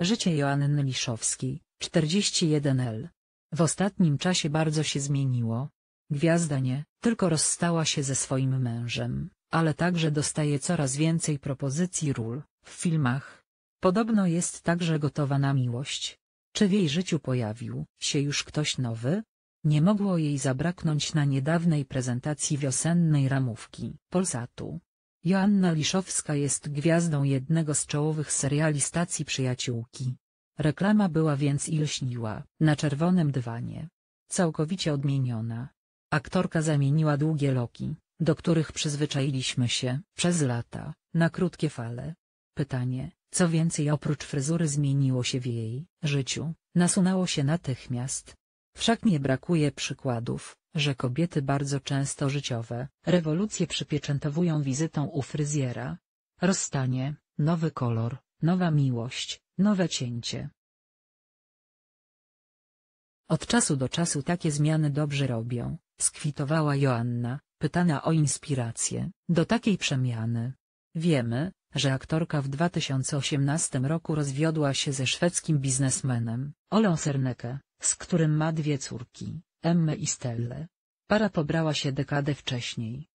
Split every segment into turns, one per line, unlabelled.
Życie Joanny Liszowskiej, 41L. W ostatnim czasie bardzo się zmieniło. Gwiazda nie tylko rozstała się ze swoim mężem, ale także dostaje coraz więcej propozycji ról w filmach. Podobno jest także gotowa na miłość. Czy w jej życiu pojawił się już ktoś nowy? Nie mogło jej zabraknąć na niedawnej prezentacji wiosennej ramówki Polsatu, Joanna Liszowska jest gwiazdą jednego z czołowych seriali stacji Przyjaciółki. Reklama była więc i lśniła, na czerwonym dywanie. Całkowicie odmieniona. Aktorka zamieniła długie loki, do których przyzwyczailiśmy się przez lata, na krótkie fale. Pytanie, co więcej oprócz fryzury zmieniło się w jej życiu, nasunęło się natychmiast. Wszak nie brakuje przykładów, że kobiety bardzo często życiowe rewolucje przypieczętowują wizytą u fryzjera. Rozstanie, nowy kolor, nowa miłość, nowe cięcie. Od czasu do czasu takie zmiany dobrze robią, skwitowała Joanna, pytana o inspirację do takiej przemiany. Wiemy, że aktorka w 2018 roku rozwiodła się ze szwedzkim biznesmenem, Ole Serneke, z którym ma dwie córki, Emme i Stelle Para pobrała się dekadę wcześniej.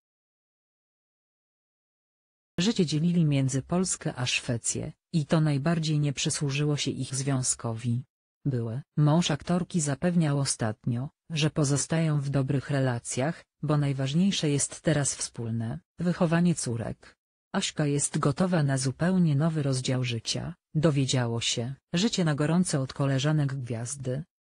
Życie dzielili między Polskę a Szwecję, i to najbardziej nie przysłużyło się ich związkowi. Były mąż aktorki zapewniał ostatnio, że pozostają w dobrych relacjach, bo najważniejsze jest teraz wspólne wychowanie córek. Aśka jest gotowa na zupełnie nowy rozdział życia, dowiedziało się. Życie na gorąco od koleżanek gwiazdy,